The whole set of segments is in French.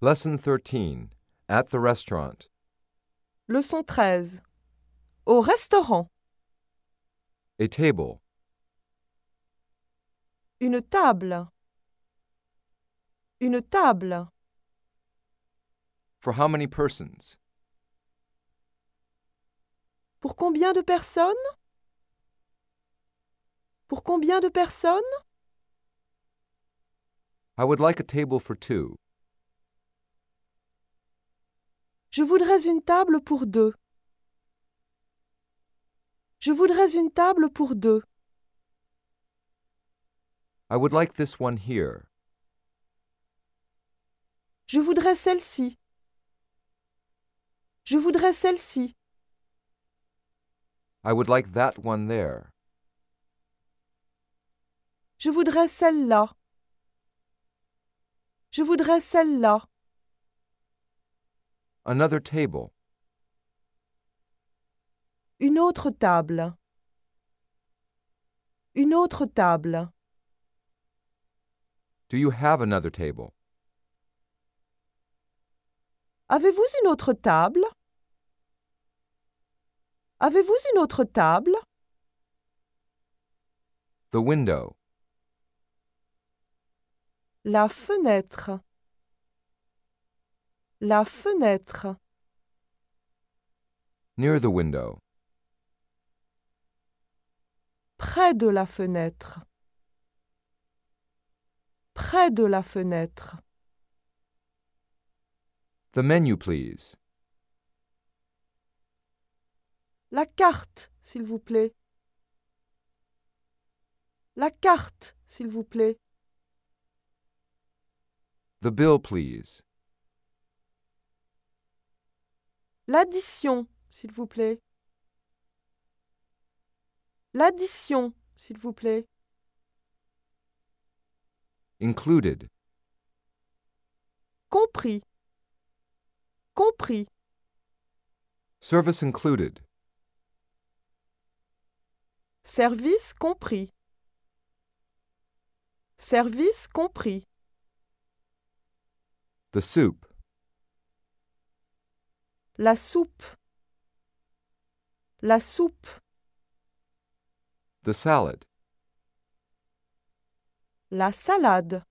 Lesson 13 At the restaurant. Leçon 13 Au restaurant. A table. Une table. Une table. For how many persons? Pour combien de personnes Pour combien de personnes I would like a table for two. Je voudrais une table pour deux. Je voudrais une table pour deux. I would like this one here. Je voudrais celle-ci. Je voudrais celle-ci. I would like that one there. Je voudrais celle-là. Je voudrais celle-là. Another table. Une autre table. Une autre table. Do you have another table? Avez-vous une autre table? Avez-vous une autre table? The window. La fenêtre. La fenêtre. Near the window. Près de la fenêtre. Près de la fenêtre. The menu, please. La carte, s'il vous plaît. La carte, s'il vous plaît. The bill, please. L'addition, s'il vous plaît. L'addition, s'il vous plaît. Included. Compris. Compris. Service included. Service compris. Service compris. La soupe, La soupe. La soupe. The salad. La salade.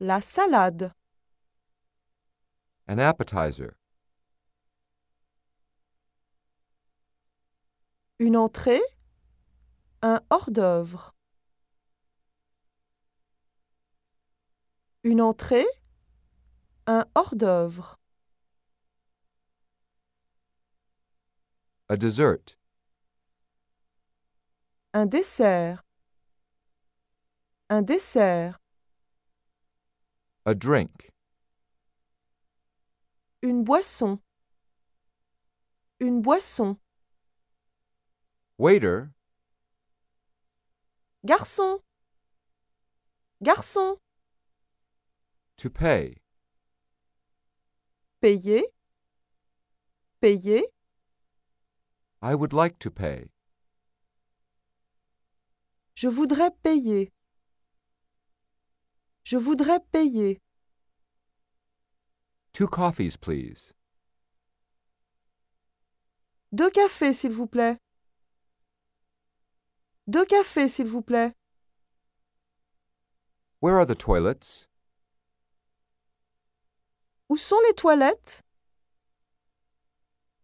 La salade. An appetizer. Une entrée. Un hors-d'œuvre. Une entrée, un hors-d'œuvre. A dessert. Un dessert. Un dessert. A drink. Une boisson. Une boisson. Waiter. Garçon. Garçon. To pay. Payer. Payer. I would like to pay. Je voudrais payer. Je voudrais payer. Two coffees, please. Deux cafés, s'il vous plaît. Deux cafés, s'il vous plaît. Where are the toilets? Où sont les toilettes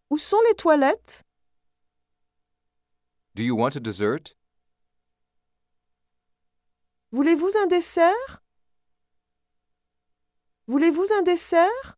Où sont les toilettes Do you want a dessert Voulez-vous un dessert Voulez-vous un dessert